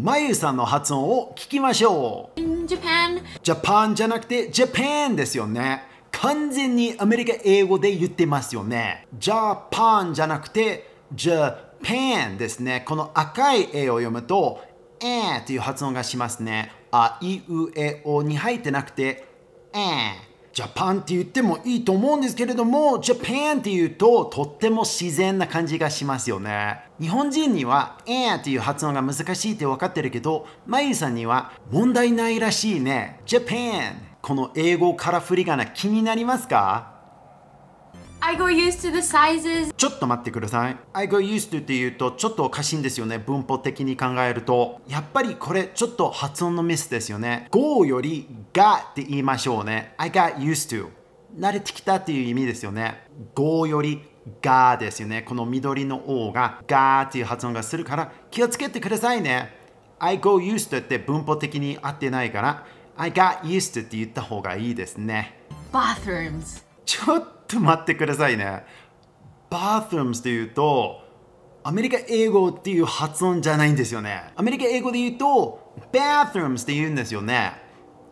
まゆさんの発音を聞きましょう Japan ジャパンじゃなくて Japan ですよね完全にアメリカ英語で言ってますよねジャパンじゃなくて Japan ですねこの赤い A を読むとえーという発音がしますねあいうえおに入ってなくてえージャパンって言ってもいいと思うんですけれども、ジャパンって言うととっても自然な感じがしますよね。日本人には、えーっていう発音が難しいって分かってるけど、まゆさんには問題ないらしいね。ジャパン。この英語から振り仮名気になりますか I g o used to the sizes ちょっと待ってください I g o used to っていうとちょっとおかしいんですよね文法的に考えるとやっぱりこれちょっと発音のミスですよね go よりがって言いましょうね I got used to 慣れてきたっていう意味ですよね go よりがですよねこの緑の O ががっていう発音がするから気をつけてくださいね I go used to って文法的に合ってないから I got used to って言った方がいいですね Bathrooms ちょっとと待ってくださいね。bathrooms というと、アメリカ英語っていう発音じゃないんですよね。アメリカ英語で言うと、bathrooms って言うんですよね。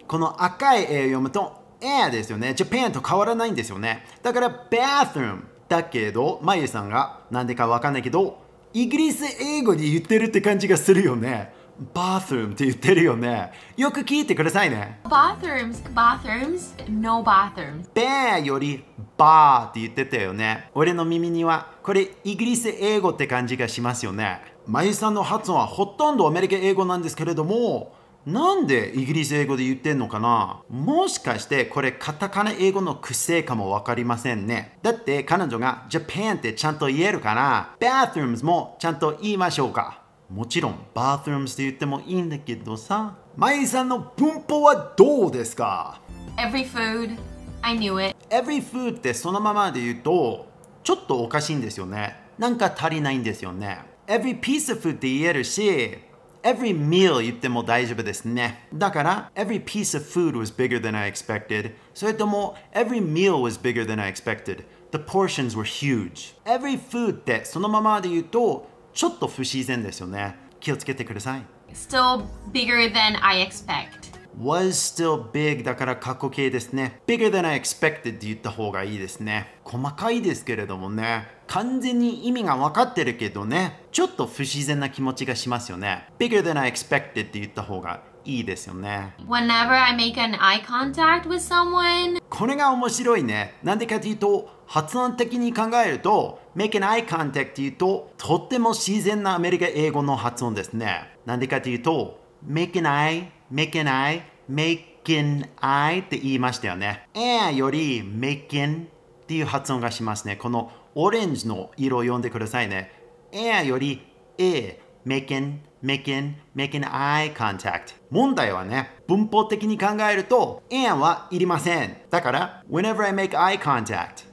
この赤い絵を読むと、air ですよね。Japan と変わらないんですよね。だから、bathroom だけど、マイエさんがなんでかわかんないけど、イギリス英語で言ってるって感じがするよね。バー t ームって言ってるよねよく聞いてくださいねバーツーム、o バーツ b a t h ー o ー m no ベーよりバーって言ってたよね俺の耳にはこれイギリス英語って感じがしますよねまゆさんの発音はほとんどアメリカ英語なんですけれどもなんでイギリス英語で言ってんのかなもしかしてこれカタカナ英語の癖かもわかりませんね。だって彼女が Japan ってちゃんと言えるから bathrooms もちゃんと言いましょうか。もちろんバートルームスて言ってもいいんだけどさマイさんの文法はどうですか Every food, I knew it Every food ってそのままで言うとちょっとおかしいんですよねなんか足りないんですよね Every piece of food って言えるし Every meal 言っても大丈夫ですね。だから、Every piece of food was bigger than I expected. それとも、Every meal was bigger than I expected. The portions were huge. Every food ってそのままで言うと、ちょっと不自然ですよね気をつけてください Still bigger than I expect was still big だから過去形ですね bigger than I expected って言った方がいいですね細かいですけれどもね完全に意味が分かってるけどねちょっと不自然な気持ちがしますよね bigger than I expected って言った方がいいですよね。Whenever I make an eye contact with someone これが面白いね。なんでかというと、発音的に考えると、make an eye contact というと、とっても自然なアメリカ英語の発音ですね。なんでかというと、make an eye, make an eye, make an eye って言いましたよね。a i より make an っていう発音がしますね。このオレンジの色を読んでくださいね。a i より a making, making, making eye contact 問題はね文法的に考えると and はいりませんだから whenever I make eye contact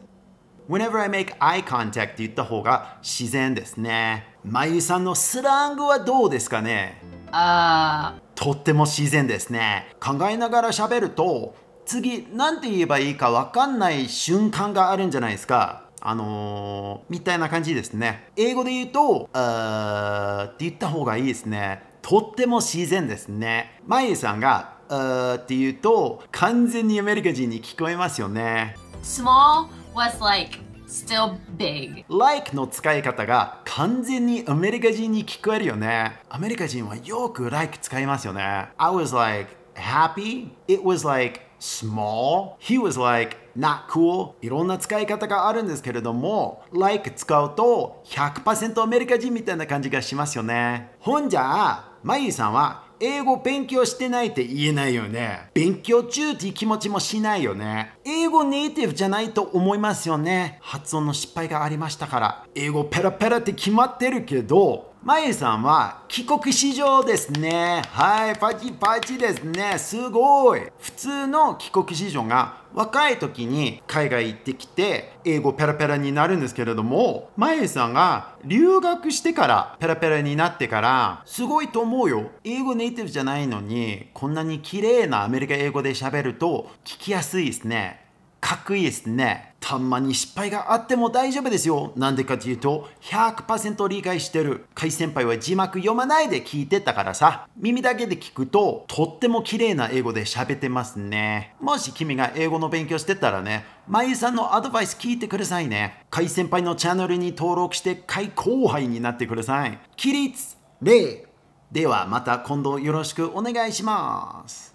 whenever I make eye contact って言った方が自然ですねまゆさんのスラングはどうですかねああ。とっても自然ですね考えながら喋ると次何て言えばいいかわかんない瞬間があるんじゃないですかあのー、みたいな感じですね。英語で言うと、あーって言った方がいいですね。とっても自然ですね。マイさんが、あーって言うと、完全にアメリカ人に聞こえますよね。small was like still big. Like の使い方が完全にアメリカ人に聞こえるよね。アメリカ人はよく like 使いますよね。I was like happy. It was like small. He was like, not cool. いろんな使い方があるんですけれども、like 使うと100%アメリカ人みたいな感じがしますよね。ほんじゃ、マユさんは英語勉強してないって言えないよね。勉強中っていう気持ちもしないよね。英語ネイティブじゃないと思いますよね。発音の失敗がありましたから。英語ペラペラって決まってるけど、マゆさんは帰国子女ですね。はい、パチパチですね。すごい。普通の帰国子女が若い時に海外行ってきて英語ペラペラになるんですけれども、マゆさんが留学してからペラペラになってからすごいと思うよ。英語ネイティブじゃないのにこんなに綺麗なアメリカ英語で喋ると聞きやすいですね。かっこいいですね。たまに失敗があっても大丈夫ですよ。なんでかっていうと、100%理解してる。甲斐先輩は字幕読まないで聞いてたからさ。耳だけで聞くと、とっても綺麗な英語で喋ってますね。もし君が英語の勉強してたらね、まゆさんのアドバイス聞いてくださいね。甲斐先輩のチャンネルに登録して、斐後輩になってください。起立礼ではまた今度よろしくお願いします。